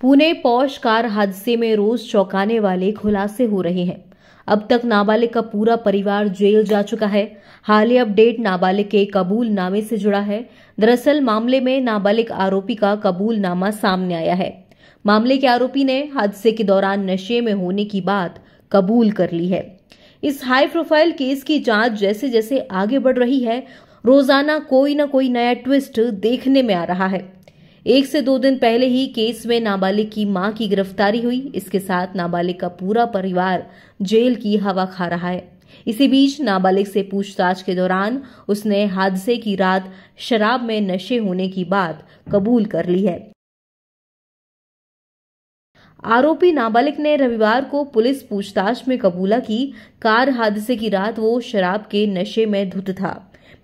पुणे पौष car हादसे में रोज चौंकाने वाले खुलासे हो रहे हैं अब तक नाबालिग का पूरा परिवार जेल जा चुका है हाल ही अपडेट नाबालिग के कबूल नामे से जुड़ा है दरअसल मामले में नाबालिग आरोपी का कबूलनामा सामने आया है मामले के आरोपी ने हादसे के दौरान नशे में होने की बात कबूल कर ली है इस हाई प्रोफाइल केस की जांच जैसे जैसे आगे बढ़ रही है रोजाना कोई न कोई नया ट्विस्ट देखने में आ रहा है एक से दो दिन पहले ही केस में नाबालिग की मां की गिरफ्तारी हुई इसके साथ नाबालिग का पूरा परिवार जेल की हवा खा रहा है इसी बीच नाबालिग से पूछताछ के दौरान उसने हादसे की रात शराब में नशे होने की बात कबूल कर ली है आरोपी नाबालिग ने रविवार को पुलिस पूछताछ में कबूला की कार हादसे की रात वो शराब के नशे में धुत था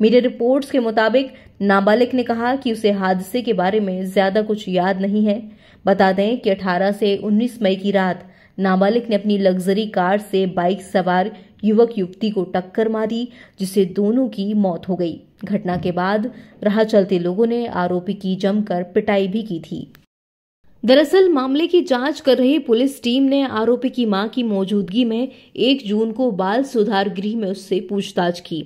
मीडिया रिपोर्ट्स के मुताबिक नाबालिग ने कहा कि उसे हादसे के बारे में ज्यादा कुछ याद नहीं है बता दें कि 18 से 19 मई की रात नाबालिग ने अपनी लग्जरी कार से बाइक सवार युवक युवती को टक्कर मारी जिससे दोनों की मौत हो गई घटना के बाद राह चलते लोगों ने आरोपी की जमकर पिटाई भी की थी दरअसल मामले की जांच कर रही पुलिस टीम ने आरोपी की मां की मौजूदगी में 1 जून को बाल सुधार गृह में उससे पूछताछ की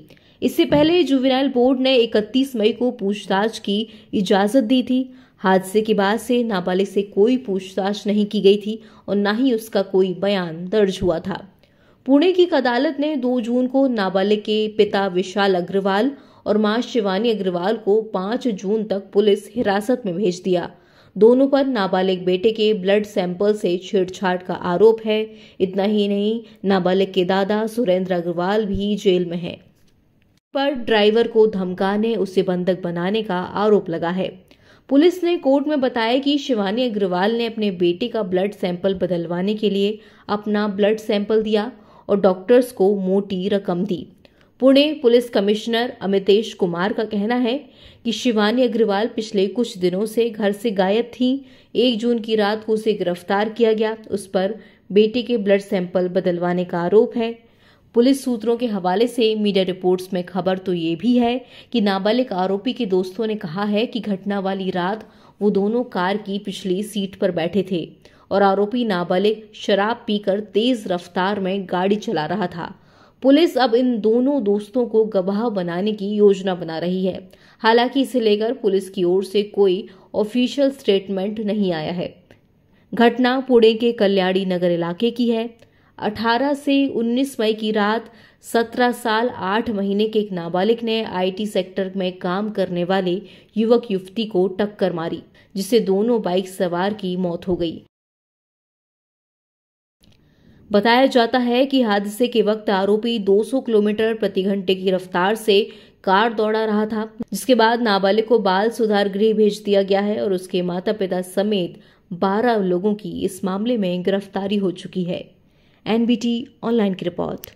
इससे पहले जुवेनाइल बोर्ड ने 31 मई को पूछताछ की इजाजत दी थी हादसे के बाद से नाबालिग से कोई पूछताछ नहीं की गई थी और ना ही उसका कोई बयान दर्ज हुआ था पुणे की एक अदालत ने 2 जून को नाबालिग के पिता विशाल अग्रवाल और मां शिवानी अग्रवाल को 5 जून तक पुलिस हिरासत में भेज दिया दोनों पर नाबालिग बेटे के ब्लड सैंपल से छेड़छाड़ का आरोप है इतना ही नहीं नाबालिग के दादा सुरेंद्र अग्रवाल भी जेल में हैं पर ड्राइवर को धमकाने उसे बंधक बनाने का आरोप लगा है पुलिस ने कोर्ट में बताया कि शिवानी अग्रवाल ने अपने बेटे का ब्लड सैंपल बदलवाने के लिए अपना ब्लड सैंपल दिया और डॉक्टर्स को मोटी रकम दी पुणे पुलिस कमिश्नर अमितेश कुमार का कहना है कि शिवानी अग्रवाल पिछले कुछ दिनों से घर से गायब थी एक जून की रात को उसे गिरफ्तार किया गया उस पर बेटे के ब्लड सैंपल बदलवाने का आरोप है पुलिस सूत्रों के हवाले से मीडिया रिपोर्ट्स में खबर तो ये भी है कि नाबालिग आरोपी के दोस्तों ने कहा है कि घटना वाली रात वो दोनों कार की पिछली सीट पर बैठे थे और आरोपी नाबालिग शराब पीकर तेज रफ्तार में गाड़ी चला रहा था पुलिस अब इन दोनों दोस्तों को गवाह बनाने की योजना बना रही है हालांकि इसे लेकर पुलिस की ओर से कोई ऑफिशियल स्टेटमेंट नहीं आया है घटना पुणे के कल्याणी नगर इलाके की है 18 से 19 मई की रात 17 साल 8 महीने के एक नाबालिग ने आईटी सेक्टर में काम करने वाले युवक युवती को टक्कर मारी जिससे दोनों बाइक सवार की मौत हो गई बताया जाता है कि हादसे के वक्त आरोपी 200 किलोमीटर प्रति घंटे की रफ्तार से कार दौड़ा रहा था जिसके बाद नाबालिग को बाल सुधार गृह भेज दिया गया है और उसके माता पिता समेत 12 लोगों की इस मामले में गिरफ्तारी हो चुकी है एन ऑनलाइन की रिपोर्ट